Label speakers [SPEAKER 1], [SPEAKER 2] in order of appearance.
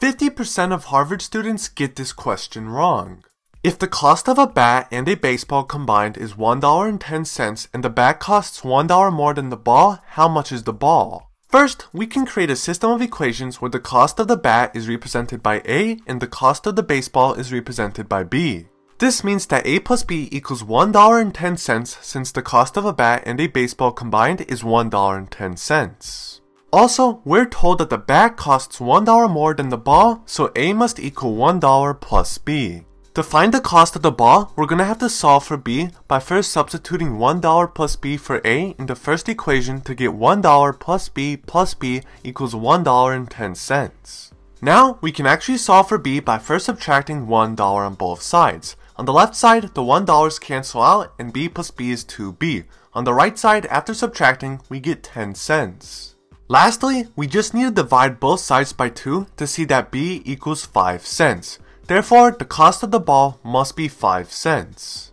[SPEAKER 1] 50% of Harvard students get this question wrong. If the cost of a bat and a baseball combined is $1.10 and the bat costs $1 more than the ball, how much is the ball? First, we can create a system of equations where the cost of the bat is represented by A and the cost of the baseball is represented by B. This means that A plus B equals $1.10 since the cost of a bat and a baseball combined is $1.10. Also, we're told that the bat costs $1 more than the ball, so A must equal $1 plus B. To find the cost of the ball, we're going to have to solve for B by first substituting $1 plus B for A in the first equation to get $1 plus B plus B equals $1.10. Now, we can actually solve for B by first subtracting $1 on both sides. On the left side, the $1 cancel out and B plus B is 2B. On the right side, after subtracting, we get 10 cents. Lastly, we just need to divide both sides by 2 to see that b equals 5 cents. Therefore, the cost of the ball must be 5 cents.